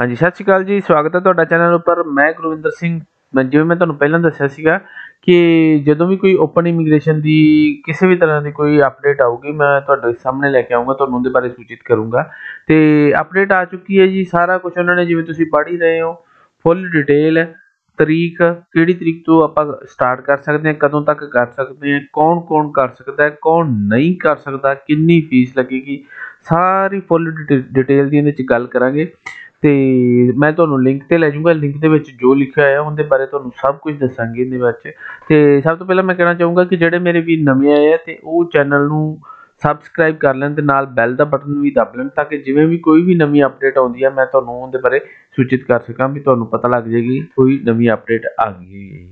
ਹਾਂਜੀ ਸਤਿ ਸ਼੍ਰੀ ਅਕਾਲ ਜੀ ਸਵਾਗਤ ਹੈ ਤੁਹਾਡਾ ਚੈਨਲ ਉੱਪਰ ਮੈਂ ਗੁਰਵਿੰਦਰ ਸਿੰਘ ਜਿਵੇਂ ਮੈਂ ਤੁਹਾਨੂੰ ਪਹਿਲਾਂ ਦੱਸਿਆ ਸੀਗਾ ਕਿ ਜਦੋਂ ਵੀ ਕੋਈ ਓਪਨ ਇਮੀਗ੍ਰੇਸ਼ਨ ਦੀ ਕਿਸੇ ਵੀ ਤਰ੍ਹਾਂ ਦੀ ਕੋਈ ਅਪਡੇਟ ਆਊਗੀ ਮੈਂ ਤੁਹਾਡੇ ਸਾਹਮਣੇ ਲੈ ਕੇ ਆਉਂਗਾ ਤੁਹਾਨੂੰ ਉਹਦੇ ਬਾਰੇ ਸੂਚਿਤ ਕਰੂੰਗਾ ਤੇ ਅਪਡੇਟ ਆ ਚੁੱਕੀ ਹੈ ਜੀ ਸਾਰਾ ਕੁਝ ਉਹਨਾਂ ਨੇ ਜਿਵੇਂ ਤੁਸੀਂ ਪੜ੍ਹ ਹੀ ਰਹੇ ਹੋ ਫੁੱਲ ਡਿਟੇਲ ਤਰੀਕ ਕਿਹੜੀ ਤਰੀਕ ਤੋਂ ਆਪਾਂ ਸਟਾਰਟ ਕਰ ਸਕਦੇ ਹਾਂ ਕਦੋਂ ਤੱਕ ਕਰ ਸਕਦੇ ਹਾਂ ਕੌਣ ਕੌਣ ਕਰ ਸਕਦਾ ਹੈ ਕੌਣ ਨਹੀਂ ਕਰ ਸਕਦਾ ਕਿੰਨੀ ਫੀਸ ਲੱਗੇਗੀ ਸਾਰੀ ਫੁੱਲ ਡਿਟੇਲ ਦੀ ਇਹਦੇ ਵਿੱਚ ਗੱਲ ਕਰਾਂਗੇ ਤੇ ਮੈਂ ਤੁਹਾਨੂੰ ਲਿੰਕ ਤੇ ਲੈ ਜਾਊਂਗਾ ਲਿੰਕ ਦੇ ਵਿੱਚ ਜੋ ਲਿਖਿਆ ਹੋਇਆ ਉਹਦੇ ਬਾਰੇ ਤੁਹਾਨੂੰ ਸਭ ਕੁਝ ਦੱਸਾਂਗੇ ਇਹਦੇ ਵਿੱਚ ਤੇ ਸਭ ਤੋਂ ਪਹਿਲਾਂ ਮੈਂ ਕਹਿਣਾ ਚਾਹੂੰਗਾ ਕਿ ਜਿਹੜੇ ਮੇਰੇ ਵੀ ਨਵੇਂ ਆਏ ਆ ਤੇ ਉਹ ਚੈਨਲ ਨੂੰ ਸਬਸਕ੍ਰਾਈਬ ਕਰ ਲੈਣ ਤੇ ਨਾਲ ਬੈਲ ਦਾ ਬਟਨ ਵੀ ਦਬ ਲੈਣ ਤਾਂ ਕਿ ਜਿਵੇਂ ਵੀ ਕੋਈ ਵੀ ਨਵੀਂ ਅਪਡੇਟ ਆਉਂਦੀ ਆ ਮੈਂ ਤੁਹਾਨੂੰ ਉਹਦੇ ਬਾਰੇ ਸੂਚਿਤ ਕਰ ਸਕਾਂ ਵੀ ਤੁਹਾਨੂੰ ਪਤਾ ਲੱਗ ਜਾਏਗੀ ਕੋਈ ਨਵੀਂ ਅਪਡੇਟ ਆ ਗਈ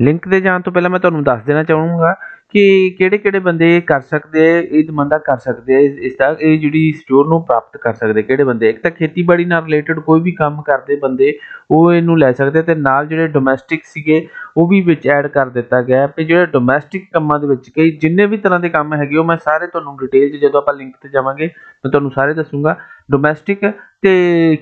ਲਿੰਕ ਤੇ ਜਾਣ ਤੋਂ ਪਹਿਲਾਂ ਮੈਂ ਤੁਹਾਨੂੰ ਦੱਸ ਦੇਣਾ ਚਾਹੂੰਗਾ ਕਿ ਕਿਹੜੇ ਕਿਹੜੇ ਬੰਦੇ ਕਰ ਸਕਦੇ ਇਹ ਦਮੰਦਾ ਕਰ ਸਕਦੇ ਆ ਇਸ ਦਾ ਇਹ ਜਿਹੜੀ ਸਟੋਰ ਨੂੰ ਪ੍ਰਾਪਤ ਕਰ ਸਕਦੇ ਕਿਹੜੇ ਬੰਦੇ ਇੱਕ ਤਾਂ ਖੇਤੀਬਾੜੀ ਨਾਲ ਰਿਲੇਟਡ ਕੋਈ ਵੀ ਕੰਮ ਕਰਦੇ ਬੰਦੇ ਉਹ ਇਹਨੂੰ ਲੈ ਸਕਦੇ ਤੇ ਨਾਲ ਜਿਹੜੇ ਡੋਮੈਸਟਿਕ ਸੀਗੇ ਉਹ ਵੀ ਵਿੱਚ ਐਡ ਕਰ ਦਿੱਤਾ ਗਿਆ ਕਿ ਜਿਹੜੇ ਡੋਮੈਸਟਿਕ ਕੰਮਾਂ ਦੇ ਵਿੱਚ ਕਈ ਜਿੰਨੇ ਵੀ ਤਰ੍ਹਾਂ ਦੇ ਕੰਮ ਹੈਗੇ ਉਹ ਮੈਂ ਸਾਰੇ ਤੁਹਾਨੂੰ ਡਿਟੇਲ 'ਚ ਜਦੋਂ ਆਪਾਂ ਲਿੰਕ ਤੇ ਜਾਵਾਂਗੇ ਮੈਂ ਤੁਹਾਨੂੰ ਸਾਰੇ ਦੱਸੂਗਾ ਡੋਮੈਸਟਿਕ ਤੇ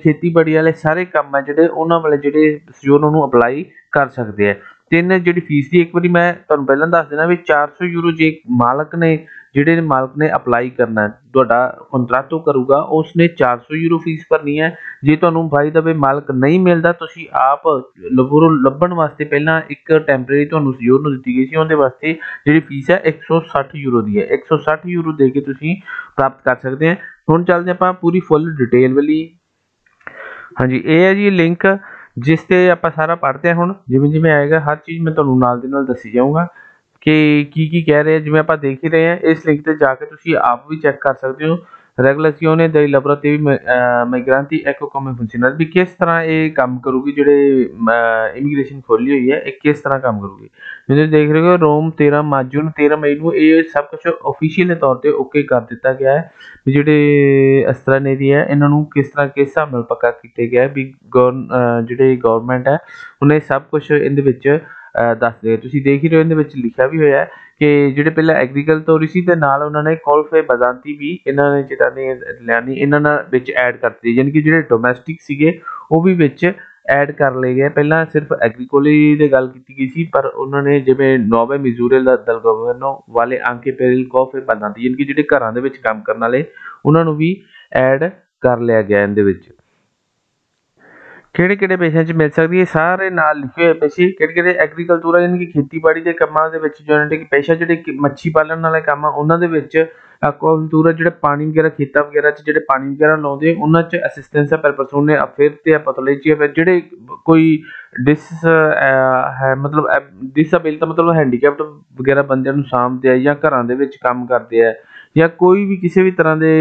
ਖੇਤੀਬਾੜੀ ਵਾਲੇ ਸਾਰੇ ਕੰਮ ਹੈ ਜਿਹੜੇ ਉਹਨਾਂ ਵਾਲੇ ਜਿਹੜੇ ਸਟੋਰ ਨੂੰ ਅਪਲਾਈ ਕਰ ਸਕਦੇ ਆ ਤਿੰਨ ਜਿਹੜੀ ਫੀਸ ਦੀ ਇੱਕ ਵਾਰੀ ਮੈਂ ਤੁਹਾਨੂੰ ਪਹਿਲਾਂ ਦੱਸ ਦੇਣਾ ਵੀ 400 ਯੂਰੋ ਜੇ ਮਾਲਕ ਨੇ ਜਿਹੜੇ ਮਾਲਕ ਨੇ ਅਪਲਾਈ ਕਰਨਾ ਤੁਹਾਡਾ ਉਹ ਕਰੂਗਾ ਉਸਨੇ 400 ਯੂਰੋ ਫੀਸ ਭਰਨੀ ਹੈ ਜੇ ਤੁਹਾਨੂੰ ਬਾਈ ਦਾ ਵੇ ਮਾਲਕ ਨਹੀਂ ਮਿਲਦਾ ਤੁਸੀਂ ਆਪ ਲਬੋਰੋ ਲੱਭਣ ਵਾਸਤੇ ਪਹਿਲਾਂ ਇੱਕ ਟੈਂਪਰੇਰੀ ਤੁਹਾਨੂੰ ਜ਼ੋਰ ਨੂੰ ਦਿੱਤੀ ਗਈ ਸੀ ਉਹਦੇ ਵਾਸਤੇ ਜਿਹੜੀ ਫੀਸ ਹੈ 160 ਯੂਰੋ ਦੀ ਹੈ 160 ਯੂਰੋ ਦੇ ਕੇ ਤੁਸੀਂ ਪ੍ਰਾਪਤ ਕਰ ਸਕਦੇ ਹੋ ਹੁਣ ਚੱਲਦੇ ਆਪਾਂ ਪੂਰੀ ਫੁੱਲ ਡਿਟੇਲ ਵਾਲੀ ਹਾਂਜੀ ਇਹ ਹੈ ਜੀ ਲਿੰਕ ਜਿਸ ਤੇ ਆਪਾਂ ਸਾਰਾ ਪੜ੍ਹਦੇ ਹੁਣ ਜਿਵੇਂ ਜਿਵੇਂ ਆਏਗਾ ਹਰ ਚੀਜ਼ ਮੈਂ ਤੁਹਾਨੂੰ ਨਾਲ ਦੇ ਨਾਲ ਦੱਸੀ ਜਾਊਂਗਾ ਕਿ ਕੀ ਕੀ ਕਹਿ ਰਹੇ ਜਿਵੇਂ ਆਪਾਂ ਦੇਖ ਹੀ ਰਹੇ ਹਾਂ ਇਸ ਲਿੰਕ ਤੇ ਜਾ ਕੇ ਤੁਸੀਂ ਆਪ ਵੀ ਚੈੱਕ ਕਰ ਸਕਦੇ ਹੋ ਰੈਗੂਲੇਸ਼ਨ ਦੇ ਲੈਬੋਰੇਟਰੀ ਮਾਈਗ੍ਰੈਂਟੀ ਇੱਕੋ ਕਮੇ ਫੰਕਸ਼ਨਲ ਵੀ ਕਿਸ ਤਰ੍ਹਾਂ ਇਹ ਕੰਮ ਕਰੂਗੀ ਜਿਹੜੇ ਇਮੀਗ੍ਰੇਸ਼ਨ ਖੋਲੀ ਹੋਈ ਹੈ ਇਹ ਕਿਸ ਤਰ੍ਹਾਂ ਕੰਮ ਕਰੂਗੀ ਜਿਵੇਂ ਦੇਖ ਰਹੇ ਹੋ ਰੋਮ 13 ਮਾਰਚ ਨੂੰ 13 ਮਈ ਨੂੰ ਇਹ ਸਭ ਕੁਝ ਅਫੀਸ਼ੀਅਲ ਤੌਰ ਤੇ ਓਕੇ ਕਰ ਦਿੱਤਾ ਗਿਆ ਹੈ ਵੀ ਜਿਹੜੇ ਇਸ ਤਰ੍ਹਾਂ ਨੇ ਦੀ ਹੈ ਇਹਨਾਂ ਨੂੰ ਕਿਸ ਤਰ੍ਹਾਂ ਕਿਸ ਹਿਸਾਬ ਨਾਲ ਪੱਕਾ ਕੀਤਾ ਗਿਆ ਹੈ ਵੀ ਜਿਹੜੇ ਗਵਰਨਮੈਂਟ ਹੈ ਉਹਨੇ ਸਭ ਕੁਝ ਇਹਦੇ ਵਿੱਚ ਦੱਸ ਦੇ ਤੁਸੀਂ ਦੇਖ ਹੀ ਰਹੇ ਹੋ ਇਹਦੇ ਵਿੱਚ ਲਿਖਿਆ ਵੀ ਹੋਇਆ ਹੈ ਕਿ ਜਿਹੜੇ ਪਹਿਲਾਂ ਐਗਰੀਕਲ ਸੀ ਤੇ ਨਾਲ ਉਹਨਾਂ ਨੇ ਕੋਲਫੇ ਬਜ਼ਾਂਤੀ ਵੀ ਇਹਨਾਂ ਨੇ ਜਿਹੜਾ ਨੇ ਲਿਆਨੀ ਇਹਨਾਂ ਨਾਲ ਵਿੱਚ ਐਡ ਕਰਤੀ ਯਾਨੀ ਕਿ ਜਿਹੜੇ ਡੋਮੈਸਟਿਕ ਸੀਗੇ ਉਹ ਵੀ ਵਿੱਚ ਐਡ ਕਰ ਲਏ ਗਏ ਪਹਿਲਾਂ ਸਿਰਫ ਐਗਰੀਕਲਚਰ ਦੀ ਗੱਲ ਕੀਤੀ ਗਈ ਸੀ ਪਰ ਉਹਨਾਂ ਨੇ ਜਿਵੇਂ ਨੋਵੇ ਮਿਜ਼ੂਰੀ ਦਾ ਦਲ ਗਵਰਨੋ ਵਾਲੇ ਅੰਕੇ ਪੈਰਲ ਕੋਫੇ ਬਜ਼ਾਂਤੀ ਯਾਨੀ ਕਿ ਜਿਹੜੇ ਘਰਾਂ ਦੇ ਵਿੱਚ ਕੰਮ ਕਰਨ ਵਾਲੇ ਉਹਨਾਂ ਨੂੰ ਵੀ ਐਡ ਕਰ ਲਿਆ ਗਿਆ ਇਹਦੇ ਵਿੱਚ ਕਿਹੜੇ ਕਿਹੜੇ ਪੇਸ਼ਿਆਂ 'ਚ ਮਿਲ ਸਕਦੀ ਹੈ ਸਾਰੇ ਨਾਲ ਲਿਖੇ ਹੋਏ ਪੇਸ਼ੇ ਕਿਹੜੇ ਕਿਹੜੇ ਐਗਰੀਕਲਚਰ ਯਾਨੀ ਕਿ ਖੇਤੀਬਾੜੀ ਦੇ ਕੰਮਾਂ ਦੇ ਵਿੱਚ ਜਿਹੜੇ ਪੇਸ਼ਾ ਜਿਹੜੇ ਮੱਛੀ ਪਾਲਣ ਵਾਲੇ ਕੰਮ ਆ ਉਹਨਾਂ ਦੇ ਵਿੱਚ ਐਕਵਾਕਲਚਰ ਜਿਹੜੇ ਪਾਣੀ ਵਗੈਰਾ ਖੇਤਾਂ ਵਗੈਰਾ 'ਚ ਜਿਹੜੇ ਪਾਣੀ ਵਗੈਰਾ ਲਾਉਂਦੇ ਉਹਨਾਂ 'ਚ ਅਸਿਸਟੈਂਸ ਹੈ ਪਰ ਨੇ ਫਿਰ ਤੇ ਆ ਪੈਥੋਲੋਜੀ ਹੈ ਜਿਹੜੇ ਕੋਈ ਡਿਸ ਹੈ ਮਤਲਬ ਡਿਸੇਬਿਲਟੀ ਮਤਲਬ ਹੈਂਡੀਕੈਪਡ ਵਗੈਰਾ ਬੰਦਿਆਂ ਨੂੰ ਸਾਂਭਦੇ ਆ ਜਾਂ ਘਰਾਂ ਦੇ ਵਿੱਚ ਕੰਮ ਕਰਦੇ ਆ ਜਾਂ ਕੋਈ ਵੀ ਕਿਸੇ ਵੀ ਤਰ੍ਹਾਂ ਦੇ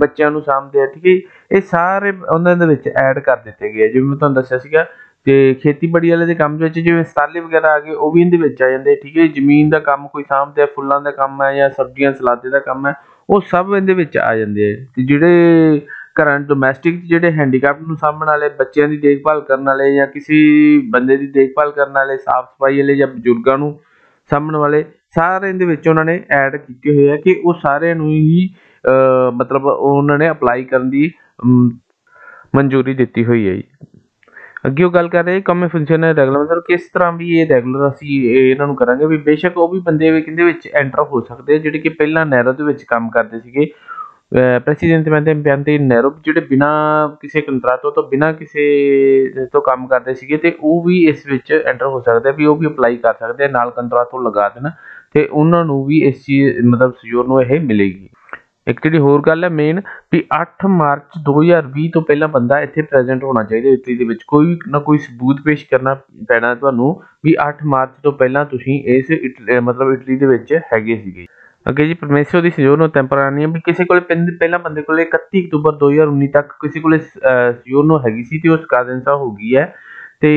ਬੱਚਿਆਂ ਨੂੰ ਸਾਂਭਦੇ ਆ ਠੀਕ ਹੈ ਇਹ ਸਾਰੇ ਉਹਨਾਂ ਦੇ ਵਿੱਚ ਐਡ ਕਰ ਦਿੱਤੇ ਗਏ ਜਿਵੇਂ ਮੈਂ ਤੁਹਾਨੂੰ ਦੱਸਿਆ ਸੀਗਾ ਤੇ ਖੇਤੀਬਾੜੀ ਵਾਲੇ ਦੇ ਕੰਮ ਦੇ ਵਿੱਚ ਜਿਵੇਂ ਸਾਲੇ ਵਗੈਰਾ ਆ ਗਏ ਉਹ ਵੀ ਇਹਦੇ ਵਿੱਚ ਆ ਜਾਂਦੇ ਠੀਕ ਹੈ ਜ਼ਮੀਨ ਦਾ ਕੰਮ ਕੋਈ ਸਾਂਭਦੇ ਆ ਫੁੱਲਾਂ ਦਾ ਕੰਮ ਹੈ ਜਾਂ ਸਬਜ਼ੀਆਂ ਸਲਾਦੇ ਦਾ ਕੰਮ ਹੈ ਉਹ ਸਭ ਇਹਦੇ ਵਿੱਚ ਆ ਜਾਂਦੇ ਤੇ ਜਿਹੜੇ ਘਰਾਂ ਡੋਮੈਸਟਿਕ ਜਿਹੜੇ ਹੈਂਡੀਕੈਪ ਨੂੰ ਸਾਹਮਣ ਵਾਲੇ ਬੱਚਿਆਂ ਦੀ ਦੇਖਭਾਲ ਕਰਨ ਵਾਲੇ ਜਾਂ ਕਿਸੇ ਬੰਦੇ ਦੀ ਦੇਖਭਾਲ ਕਰਨ ਵਾਲੇ ਸਾਫ਼ ਸਫਾਈ ਵਾਲੇ ਜਾਂ ਬਜ਼ੁਰਗਾਂ ਨੂੰ ਸਾਹਮਣ ਵਾਲੇ ਸਾਰੇ ਇਹਦੇ ਵਿੱਚ ਉਹਨਾਂ ਨੇ ਐਡ ਕੀਤੇ ਹੋਏ ਆ ਕਿ ਉਹ ਸਾਰਿਆਂ ਨੂੰ ਹੀ ਮਤਲਬ ਉਹਨਾਂ ਨੇ ਅਪਲਾਈ ਕਰਨ ਦੀ ਮਨਜ਼ੂਰੀ ਦਿੱਤੀ ਹੋਈ ਹੈ ਜੀ ਅੱਗੇ ਉਹ ਗੱਲ ਕਰ ਰਹੇ ਕਮੇ ਫੰਕਸ਼ਨ ਹੈ ਰੈਗੂਲਰ ਮਤਲਬ ਕਿਸ ਤਰ੍ਹਾਂ ਵੀ ਇਹ ਰੈਗੂਲਰ ਅਸੀਂ ਇਹਨਾਂ ਨੂੰ ਕਰਾਂਗੇ ਵੀ ਬੇਸ਼ੱਕ ਉਹ ਵੀ ਬੰਦੇ ਵੀ ਕਿੰਦੇ ਵਿੱਚ ਐਂਟਰ ਹੋ ਸਕਦੇ ਜਿਹੜੇ ਕਿ ਪਹਿਲਾਂ ਨੈਰੋ ਦੇ ਵਿੱਚ ਕੰਮ ਕਰਦੇ ਸੀਗੇ ਪ੍ਰੈਸੀਡੈਂਟ ਮੈਂ ਤੇ ਬੰਦੇ ਨੈਰੋ ਜਿਹੜੇ ਬਿਨਾ ਕਿਸੇ ਕੰਟਰੈਕਟ ਤੋਂ ਬਿਨਾ ਕਿਸੇ ਤੋਂ ਕੰਮ ਕਰਦੇ ਸੀਗੇ ਤੇ ਉਹ ਵੀ ਇਸ ਵਿੱਚ ਐਂਟਰ ਹੋ ਸਕਦੇ ਵੀ ਉਹ ਵੀ ਅਪਲਾਈ ਕਰ ਸਕਦੇ ਨਾਲ ਕੰਟਰਾਕਟ ਤੋਂ ਲਗਾ ਦੇਣਾ ਤੇ ਉਹਨਾਂ ਨੂੰ ਵੀ ਇਸ ਚੀਜ਼ ਮਤਲਬ ਸਯੋਰ ਨੂੰ ਇਹ ਮਿਲੇਗੀ ਇੱਕ ਜਿਹੜੀ ਹੋਰ ਗੱਲ ਹੈ ਮੇਨ ਵੀ 8 ਮਾਰਚ 2020 ਤੋਂ ਪਹਿਲਾਂ ਬੰਦਾ ਇੱਥੇ ਪ੍ਰੈਜ਼ੈਂਟ ਹੋਣਾ ਚਾਹੀਦਾ ਇਟਲੀ ਦੇ ਵਿੱਚ ਕੋਈ ਨਾ ਕੋਈ ਸਬੂਤ ਪੇਸ਼ ਕਰਨਾ ਪੈਣਾ ਤੁਹਾਨੂੰ ਵੀ 8 ਮਾਰਚ ਤੋਂ ਪਹਿਲਾਂ ਤੁਸੀਂ ਇਸ ਮਤਲਬ ਇਟਲੀ ਦੇ ਵਿੱਚ ਹੈਗੇ ਸੀਗੇ ਅੱਗੇ ਜੀ ਪਰਮੇਸ਼ਰ ਦੀ ਨੂੰ ਟੈਂਪਰਰੀ ਵੀ ਕਿਸੇ ਕੋਲ ਪਹਿਲਾਂ ਬੰਦੇ ਕੋਲ 31 ਅਕਤੂਬਰ 2019 ਤੱਕ ਕਿਸੇ ਕੋਲ ਨੂੰ ਹੈਗੀ ਸੀ ਤੇ ਉਸ ਸਾ ਹੋ ਗਈ ਹੈ ਤੇ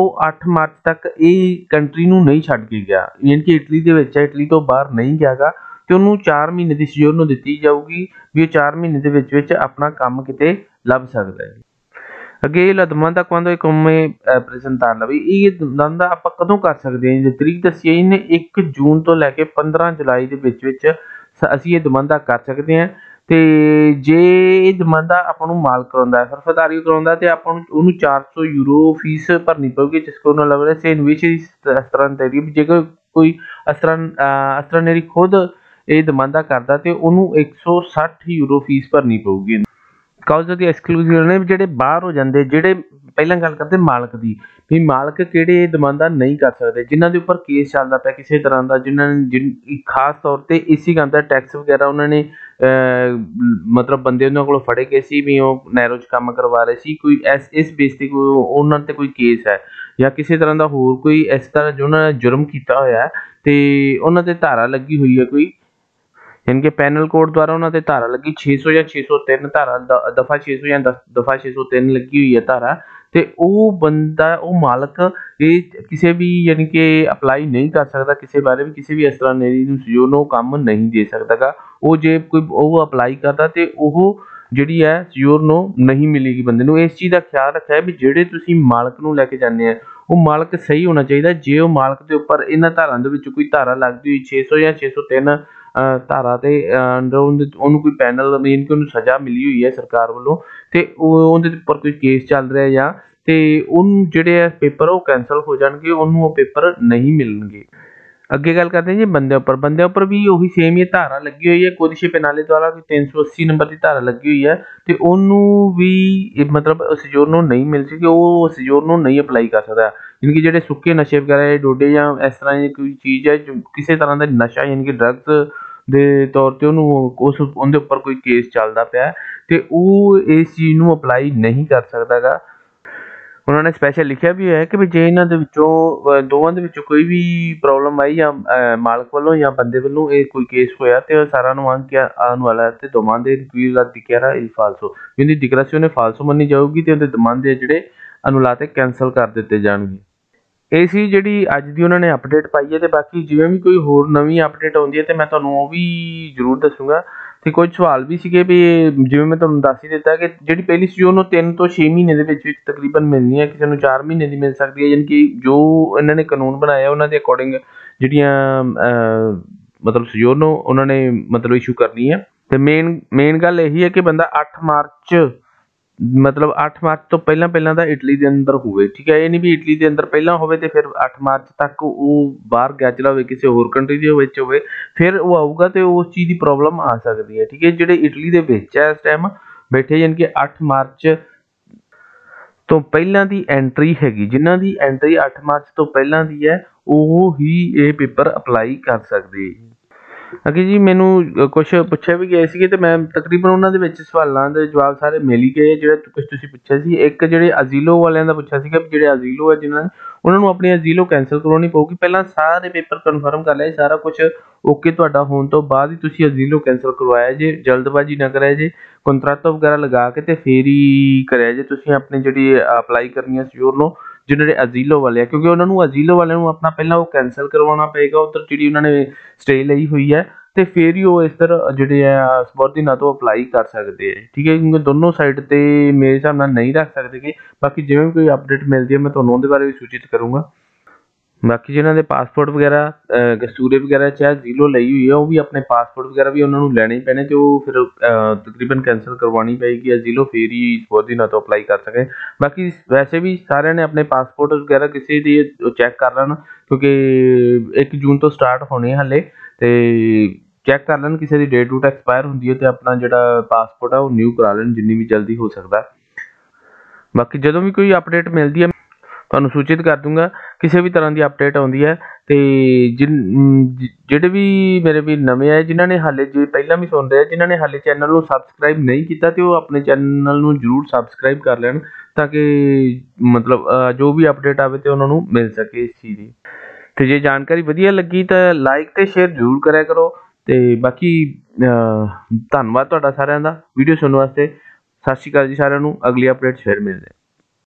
ਉਹ 8 ਮਾਰਚ ਤੱਕ ਇਹ ਕੰਟਰੀ ਨੂੰ ਨਹੀਂ ਛੱਡ ਕੇ ਗਿਆ ਯਾਨੀ ਕਿ ਇਟਲੀ ਦੇ ਵਿੱਚ ਹੈ ਇਟਲੀ ਤੋਂ ਬਾਹਰ ਨਹੀਂ ਗਿਆਗਾ ਤੇ ਉਹਨੂੰ 4 ਮਹੀਨੇ ਦੀ ਸਜ਼ਾ ਨੂੰ ਦਿੱਤੀ ਜਾਊਗੀ ਵੀ ਉਹ 4 ਮਹੀਨੇ ਦੇ ਵਿੱਚ ਵਿੱਚ ਆਪਣਾ ਕੰਮ ਕਿਤੇ ਲੱਭ ਸਕਦਾ ਹੈ ਅਗੇ ਲਦਮਾਂ ਦਾ ਕਵਾਂਦੋ ਇੱਕ ਉਮੇ ਪ੍ਰੈਜ਼ੈਂਟਾਰ ਲਵੀ ਇਹ ਦੰਦਾ ਆਪਾਂ ਕਦੋਂ ਕਰ ਸਕਦੇ ਹਾਂ ਜੇ ਤਰੀਕ ਦੱਸੀ ਹੈ ਇਹਨੇ 1 ਜੂਨ ਤੋਂ ਲੈ ਕੇ 15 ਜੁਲਾਈ ਦੇ ਵਿੱਚ ਵਿੱਚ ਅਸੀਂ ਇਹ ਦਮੰਦਾ ਕਰ ਸਕਦੇ ਹਾਂ ਤੇ ਜੇ ਇਹ ਦਮੰਦਾ ਆਪਾਂ ਨੂੰ ਮਾਲ ਕਰਾਉਂਦਾ ਸਰਫਦਾਰੀ ਕਰਾਉਂਦਾ ਤੇ ਆਪਾਂ ਨੂੰ ਉਹਨੂੰ 400 ਯੂਰੋ ਫੀਸ ਭਰਨੀ ਪਊਗੀ ਜਿਸ ਕੋ ਉਹਨਾਂ ਲੱਗ ਰਿਹਾ ਸੇ ਇਨ ਵਿਚ ਇਸ ਤਰ੍ਹਾਂ ਤੇ ਜੇ ਕੋਈ ਅਸਰਨ ਅਸਰਨੇਰੀ ਖੁਦ ਇਹ ਦਮਾਂਦਾ ਕਰਦਾ ਤੇ ਉਹਨੂੰ 160 ਯੂਰੋ ਫੀਸ ਭਰਨੀ ਪਊਗੀ ਕਾਊਜ਼ ਦੀ ਐਕਸਕਲੂਸਿਵ ਨੇ ਜਿਹੜੇ ਬਾਹਰ ਹੋ ਜਾਂਦੇ ਜਿਹੜੇ ਪਹਿਲਾਂ ਗੱਲ ਕਰਦੇ ਮਾਲਕ ਦੀ ਵੀ ਮਾਲਕ ਕਿਹੜੇ ਦਮਾਂਦਾ ਨਹੀਂ ਕਰ ਸਕਦੇ ਜਿਨ੍ਹਾਂ ਦੇ ਉੱਪਰ ਕੇਸ ਚੱਲਦਾ ਪਿਆ ਕਿਸੇ ਤਰ੍ਹਾਂ ਦਾ ਜਿਨ੍ਹਾਂ ਨੇ ਖਾਸ ਤੌਰ ਤੇ ਇਸੇ ਗੱਲ ਦਾ ਟੈਕਸ ਵਗੈਰਾ ਉਹਨਾਂ ਨੇ ਮਤਲਬ ਬੰਦੇ ਉਹਨਾਂ ਕੋਲ ਫੜੇ ਗਏ ਸੀ ਵੀ ਉਹ ਨੈਰੋਜ ਕੰਮ ਕਰਵਾ ਰਹੇ ਸੀ ਕੋਈ ਇਸ ਇਸ ਬੇਸ ਤੇ ਕੋਈ ਉਹਨਾਂ ਤੇ ਕੋਈ ਕੇਸ ਹੈ ਜਾਂ ਕਿਸੇ ਤਰ੍ਹਾਂ ਦਾ ਹੋਰ ਕੋਈ ਇਸ ਤਰ੍ਹਾਂ ਜੋ ਨੇ ਜੁਰਮ ਕੀਤਾ ਹੋਇਆ ਤੇ ਉਹਨਾਂ ਤੇ ਧਾਰਾ ਲੱਗੀ ਹੋਈ ਹੈ ਕੋਈ ਇਨਕੇ ਪੈਨਲ ਕੋਡ ਦੁਆਰਾ ਉਹਨਾਂ ਤੇ ਧਾਰਾ ਲੱਗੀ 600 ਜਾਂ 603 ਧਾਰਾ ਦਫਾ 600 ਜਾਂ ਦਫਾ 603 ਲੱਗੀ ਹੋਈ ਹੈ ਧਾਰਾ ਤੇ ਉਹ ਬੰਦਾ ਉਹ ਮਾਲਕ ਇਹ ਕਿਸੇ ਵੀ ਯਾਨੀ ਕਿ ਅਪਲਾਈ ਨਹੀਂ ਕਰ ਸਕਦਾ ਕਿਸੇ ਬਾਰੇ ਵੀ ਕਿਸੇ ਵੀ ਇਸ ਤਰ੍ਹਾਂ ਨਹੀਂ ਨੂੰ ਜੋ ਨੋ ਕੰਮ ਨਹੀਂ ਦੇ ਸਕਦਾਗਾ ਉਹ ਜੇ ਕੋਈ ਉਹ ਅਪਲਾਈ ਕਰਦਾ ਤੇ ਉਹ ਜਿਹੜੀ ਹੈ ਜੋਰ ਨੋ ਨਹੀਂ ਮਿਲੇਗੀ ਬੰਦੇ ਨੂੰ ਇਸ ਚੀਜ਼ ਦਾ ਖਿਆਲ ਰੱਖਿਆ ਵੀ ਜਿਹੜੇ ਤੁਸੀਂ ਮਾਲਕ ਨੂੰ ਲੈ ਕੇ ਜਾਂਦੇ ਆ ਉਹ ਮਾਲਕ ਸਹੀ ਹੋਣਾ ਚਾਹੀਦਾ ਜੇ ਉਹ ਮਾਲਕ ਦੇ ਉੱਪਰ ਇਹਨਾਂ ਧਾਰਾਂ ਦੇ ਵਿੱਚ ਕੋਈ ਧਾਰਾ ਲੱਗਦੀ ਹੋਈ 600 ਜਾਂ 603 ਧਾਰਾ ਤੇ ਅੰਡਰ ਉਹਨੂੰ ਕੋਈ ਪੈਨਲ ਮੀਨ ਕਿ ਉਹਨੂੰ ਸਜ਼ਾ ਮਿਲੀ ਹੋਈ ਹੈ ਸਰਕਾਰ ਵੱਲੋਂ ਤੇ ਉਹਦੇ ਉੱਪਰ ਕੋਈ ਕੇਸ ਚੱਲ ਰਿਹਾ ਜਾਂ ਤੇ ਉਹਨੂੰ ਜਿਹੜੇ ਆ ਪੇਪਰ ਉਹ ਕੈਨਸਲ ਹੋ ਜਾਣਗੇ ਉਹਨੂੰ ਉਹ ਪੇਪਰ ਨਹੀਂ ਮਿਲਣਗੇ ਅੱਗੇ ਗੱਲ ਕਰਦੇ ਜੀ ਬੰਦੇ ਉੱਪਰ ਬੰਦੇ ਉੱਪਰ ਵੀ ਉਹੀ ਸੇਮ ਹੀ ਧਾਰਾ ਲੱਗੀ ਹੋਈ ਹੈ ਕੋਡਿਸ਼ੇ ਪੈਨਾਲੇ ਦੁਆਰਾ ਵੀ 380 ਨੰਬਰ ਦੀ ਧਾਰਾ ਲੱਗੀ ਹੋਈ ਹੈ ਤੇ ਉਹਨੂੰ ਵੀ ਮਤਲਬ ਉਸ ਜੋਰ ਨੂੰ ਨਹੀਂ ਮਿਲ ਸਕੀ ਉਹ ਉਸ ਜੋਰ ਨੂੰ ਨਹੀਂ ਅਪਲਾਈ ਕਰ ਸਕਦਾ ਯਾਨੀ ਕਿ ਜਿਹੜੇ ਸੁੱਕੇ ਨਸ਼ੇ ਵਗੈਰਾ ਇਹ ਡੋਡੇ ਜਾਂ ਇਸ ਤਰ੍ਹਾਂ ਦੀ ਕੋਈ ਚੀਜ਼ ਹੈ ਜੋ ਕਿਸੇ ਤਰ੍ਹਾਂ ਦਾ ਨਸ਼ਾ ਯਾਨੀ ਕਿ ਡਰੱਗਸ ਦੇ ਤੌਰ ਤੇ ਉਹਨੂੰ ਉਸ ਉਹਦੇ ਉੱਪਰ ਕੋਈ ਕੇਸ ਚੱਲਦਾ ਪਿਆ ਤੇ ਉਹ ਇਸ ਚੀਜ਼ ਨੂੰ ਅਪਲਾਈ ਨਹੀਂ ਕਰ ਸਕਦਾਗਾ ਉਹਨਾਂ ਨੇ ਸਪੈਸ਼ਲ ਲਿਖਿਆ ਵੀ ਹੈ ਕਿ ਵੀ ਜੇ ਇਹਨਾਂ ਦੇ ਵਿੱਚੋਂ ਦੋਵਾਂ ਦੇ ਵਿੱਚੋਂ ਕੋਈ ਵੀ ਪ੍ਰੋਬਲਮ ਆਈ ਜਾਂ ਮਾਲਕ ਵੱਲੋਂ ਜਾਂ ਬੰਦੇ ਵੱਲੋਂ ਇਹ ਕੋਈ ਕੇਸ ਹੋਇਆ ਤੇ ਸਾਰਾ ਨੂੰ ਆਨ ਕੇ ਆਉਣ ਵਾਲਾ ਹੈ ਤੇ ਦੋਵਾਂ ਦੇ ਦਾ ਦਿਖਿਆਰਾ ਇਹ ਫਾਲਸੋ ਜਿੰਦੀ ਡਿਕਲੇਰੇਸ਼ਨ ਨੇ ਫਾਲਸੋ ਮੰਨੀ ਜਾਊਗੀ ਤੇ ਉਹਦੇ ਦਮਨ ਦੇ ਜਿਹੜੇ ਅਨੁਲਾਤੇ ਕੈਨਸਲ ਕਰ ਦਿੱਤੇ ਜਾਣਗੇ ਇਹ ਸੀ ਜਿਹੜੀ ਅੱਜ ਦੀ ਉਹਨਾਂ ਨੇ ਅਪਡੇਟ ਪਾਈ ਹੈ ਤੇ ਬਾਕੀ ਜਿਵੇਂ ਵੀ ਕੋਈ ਹੋਰ ਨਵੀਂ ਅਪਡੇਟ ਆਉਂਦੀ ਹੈ ਤੇ ਮੈਂ ਤੁਹਾਨੂੰ ਉਹ ਵੀ ਜ਼ਰੂਰ ਦੱਸੂਗਾ ਤੇ ਕੁਝ ਸਵਾਲ ਵੀ ਸੀਗੇ ਵੀ ਜਿਵੇਂ ਮੈਂ ਤੁਹਾਨੂੰ ਦੱਸ ਹੀ ਦਿੱਤਾ ਕਿ ਜਿਹੜੀ ਪਹਿਲੀ ਸੀ ਉਹਨੂੰ 3 ਤੋਂ 6 ਮਹੀਨੇ ਦੇ ਵਿੱਚ ਵਿੱਚ ਤਕਰੀਬਨ ਮਿਲਣੀ ਹੈ ਕਿਸੇ ਨੂੰ 4 ਮਹੀਨੇ ਦੀ ਮਿਲ ਸਕਦੀ ਹੈ ਯਾਨੀ ਕਿ ਜੋ ਇਹਨਾਂ ਨੇ ਕਾਨੂੰਨ ਬਣਾਇਆ ਉਹਨਾਂ ਦੇ ਅਕੋਰਡਿੰਗ ਜਿਹੜੀਆਂ ਮਤਲਬ ਸੀਜ਼ਨ ਨੂੰ ਉਹਨਾਂ ਨੇ ਮਤਲਬ ਇਸ਼ੂ ਕਰਨੀ ਹੈ ਤੇ ਮੇਨ ਮੇਨ ਗੱਲ ਇਹੀ ਹੈ ਕਿ ਬੰਦਾ 8 ਮਾਰਚ ਮਤਲਬ 8 ਮਾਰਚ ਤੋਂ ਪਹਿਲਾਂ ਪਹਿਲਾਂ ਦਾ ਇਟਲੀ ਦੇ ਅੰਦਰ ਹੋਵੇ ਠੀਕ ਹੈ ਇਹ ਨਹੀਂ ਵੀ ਇਟਲੀ ਦੇ ਅੰਦਰ ਪਹਿਲਾਂ ਹੋਵੇ ਤੇ ਫਿਰ 8 ਮਾਰਚ ਤੱਕ ਉਹ ਬਾਹਰ ਗਿਆ ਚਲਾ ਹੋਵੇ ਕਿਸੇ ਹੋਰ ਕੰਟਰੀ ਦੇ ਵਿੱਚ ਹੋਵੇ ਫਿਰ ਉਹ ਆਊਗਾ ਤੇ ਉਸ ਚੀਜ਼ ਦੀ ਪ੍ਰੋਬਲਮ ਆ ਸਕਦੀ ਹੈ ਠੀਕ ਹੈ ਜਿਹੜੇ ਇਟਲੀ ਦੇ ਵਿੱਚ ਹੈ ਇਸ ਟਾਈਮ ਬੈਠੇ ਜਨ ਕਿ 8 ਮਾਰਚ ਤੋਂ ਪਹਿਲਾਂ ਦੀ ਐਂਟਰੀ ਹੈਗੀ ਜਿਨ੍ਹਾਂ ਦੀ ਐਂਟਰੀ 8 ਮਾਰਚ ਤੋਂ ਪਹਿਲਾਂ ਦੀ ਹੈ ਉਹ ਹੀ ਇਹ ਪੇਪਰ ਅਪਲਾਈ ਕਰ ਸਕਦੇ ਅੱਗੇ ਜੀ ਮੈਨੂੰ ਕੁਝ ਪੁੱਛਿਆ ਵੀ ਗਿਆ ਸੀ ਤੇ ਮੈਂ ਤਕਰੀਬਨ ਉਹਨਾਂ ਦੇ ਵਿੱਚ ਸਵਾਲਾਂ ਦੇ ਜਵਾਬ ਸਾਰੇ ਮਿਲ ਹੀ ਗਏ ਜਿਹੜਾ ਕੁਝ ਤੁਸੀਂ ਪੁੱਛਿਆ ਸੀ ਇੱਕ ਜਿਹੜੇ ਅਜ਼ੀਲੋ ਵਾਲਿਆਂ ਦਾ ਪੁੱਛਿਆ ਸੀਗਾ ਵੀ ਜਿਹੜੇ ਅਜ਼ੀਲੋ ਹੈ ਜਿਨ੍ਹਾਂ ਉਹਨਾਂ ਨੂੰ ਆਪਣੀ ਅਜ਼ੀਲੋ ਕੈਨਸਲ ਕਰਾਉਣੀ ਪਊਗੀ ਪਹਿਲਾਂ ਸਾਰੇ ਪੇਪਰ ਕਨਫਰਮ ਕਰ ਲਿਆ ਸਾਰਾ ਕੁਝ ਓਕੇ ਤੁਹਾਡਾ ਹੋਣ ਤੋਂ ਬਾਅਦ ਹੀ ਤੁਸੀਂ ਅਜ਼ੀਲੋ ਕੈਨਸਲ ਕਰਵਾਇਆ ਜੇ ਜਲਦਬਾਜ਼ੀ ਨਾ ਕਰਿਆ ਜੇ ਕੰਟਰੈਕਟ ਵਗੈਰਾ ਲਗਾ ਕੇ ਤੇ ਫੇਰ ਹੀ ਕਰਿਆ ਜੇ ਤੁਸੀਂ ਆਪਣੀ ਜਿਹੜੀ ਅਪਲਾਈ ਕਰਨੀ ਹੈ ਸਿਓਰ ਨੂੰ ਜਿਹੜੇ ਅਜ਼ੀਲੋ ਵਾਲੇ ਆ ਕਿਉਂਕਿ ਉਹਨਾਂ ਨੂੰ ਅਜ਼ੀਲੋ ਵਾਲਿਆਂ ਨੂੰ ਆਪਣਾ ਪਹਿਲਾਂ ਉਹ ਕੈਨਸਲ ਕਰਵਾਉਣਾ ਪਏਗਾ ਉਧਰ ਜਿਹੜੀ ਉਹਨਾਂ ਨੇ ਸਟੇ ਲਈ ਹੋਈ ਹੈ ਤੇ ਫਿਰ ਹੀ ਉਹ ਇਸ ਤਰ੍ਹਾਂ ਜਿਹੜੇ ਆ ਸਬੋਰਡੀਨਾ ਤੋਂ ਅਪਲਾਈ ਕਰ ਸਕਦੇ ਆ ਠੀਕ ਹੈ ਕਿਉਂਕਿ ਦੋਨੋਂ ਸਾਈਡ ਤੇ ਮੇਰੇ ਹਿਸਾਬ ਨਾਲ ਨਹੀਂ ਰੱਖ ਸਕਦੇ ਕਿ ਬਾਕੀ ਜਿਵੇਂ ਕੋਈ ਅਪਡੇਟ ਮਿਲਦੀ ਹੈ ਮੈਂ ਤੁਹਾਨੂੰ ਉਹਦੇ ਬਾਰੇ ਵੀ ਸੂਚਿਤ ਕਰੂੰਗਾ ਬਾਕੀ ਜਿਨ੍ਹਾਂ ਦੇ ਪਾਸਪੋਰਟ ਵਗੈਰਾ ਕਸਤੂਰੇ ਵਗੈਰਾ ਚਾਹ ਜ਼ੀਰੋ ਲਈ ਹੋਈ ਹੈ ਉਹ ਵੀ ਆਪਣੇ ਪਾਸਪੋਰਟ ਵਗੈਰਾ ਵੀ ਉਹਨਾਂ ਨੂੰ ਲੈਣੇ ਪੈਣੇ ਤੇ ਉਹ ਫਿਰ ਤਕਰੀਬਨ ਕੈਂਸਲ ਕਰਵਾਉਣੀ ਪੈਗੀ ਜਾਂ ਜ਼ੀਰੋ ਫੇਰ ਹੀ ਬਹੁਤ ਦਿਨਾਂ ਤੋਂ ਅਪਲਾਈ ਕਰ ਸਕੇ ਬਾਕੀ ਵੈਸੇ ਵੀ ਸਾਰਿਆਂ ਨੇ ਆਪਣੇ ਪਾਸਪੋਰਟ ਵਗੈਰਾ ਕਿਸੇ ਦੀ ਚੈੱਕ ਕਰ ਲੈਣ ਕਿਉਂਕਿ 1 ਜੂਨ ਤੋਂ ਸਟਾਰਟ ਹੋਣੇ ਹਲੇ ਤੇ ਚੈੱਕ ਕਰ ਲੈਣ ਕਿਸੇ ਦੀ ਡੇਟ ਟੂ ਐਕਸਪਾਇਰ ਹੁੰਦੀ ਹੈ ਤੇ ਆਪਣਾ ਜਿਹੜਾ ਪਾਸਪੋਰਟ ਆ ਉਹ ਨਿਊ ਕਰਾ ਲੈਣ ਜਿੰਨੀ ਵੀ ਜਲਦੀ ਹੋ ਸਕਦਾ ਬਾਕੀ ਜਦੋਂ ਵੀ ਕੋਈ ਅਪਡੇਟ ਮਿਲਦੀ ਹੈ ਤੁਹਾਨੂੰ ਸੂਚਿਤ ਕਰ ਦੂੰਗਾ ਕਿਸੇ ਵੀ ਤਰ੍ਹਾਂ ਦੀ ਅਪਡੇਟ ਆਉਂਦੀ ਹੈ ਤੇ ਜਿਹੜੇ ਵੀ ਮੇਰੇ ਵੀ ਨਵੇਂ ਆਏ ਜਿਨ੍ਹਾਂ ਨੇ ਹਾਲੇ ਜੇ ਪਹਿਲਾਂ ਵੀ ਸੁਣ ਰਹੇ ਜਿਨ੍ਹਾਂ ਨੇ ਹਾਲੇ ਚੈਨਲ ਨੂੰ ਸਬਸਕ੍ਰਾਈਬ ਨਹੀਂ ਕੀਤਾ ਤੇ ਉਹ ਆਪਣੇ ਚੈਨਲ ਨੂੰ ਜਰੂਰ ਸਬਸਕ੍ਰਾਈਬ ਕਰ ਲੈਣ ਤਾਂ ਕਿ ਮਤਲਬ ਜੋ ਵੀ ਅਪਡੇਟ ਆਵੇ ਤੇ ਉਹਨਾਂ ਨੂੰ ਮਿਲ ਸਕੇ ਇਸ ਚੀਜ਼ ਦੀ ਤੇ ਜੇ ਜਾਣਕਾਰੀ ਵਧੀਆ ਲੱਗੀ ਤਾਂ ਲਾਈਕ ਤੇ ਸ਼ੇਅਰ ਜਰੂਰ ਕਰਿਆ ਕਰੋ ਤੇ ਬਾਕੀ ਧੰਨਵਾਦ ਤੁਹਾਡਾ ਸਾਰਿਆਂ ਦਾ ਵੀਡੀਓ ਸੁਣਨ ਵਾਸਤੇ ਸਤਿ ਸ਼੍ਰੀ ਅਕਾਲ ਜੀ ਸਾਰਿਆਂ ਨੂੰ ਅਗਲੀ ਅਪਡੇਟ ਸ਼ੇਅਰ ਮਿਲਦੇ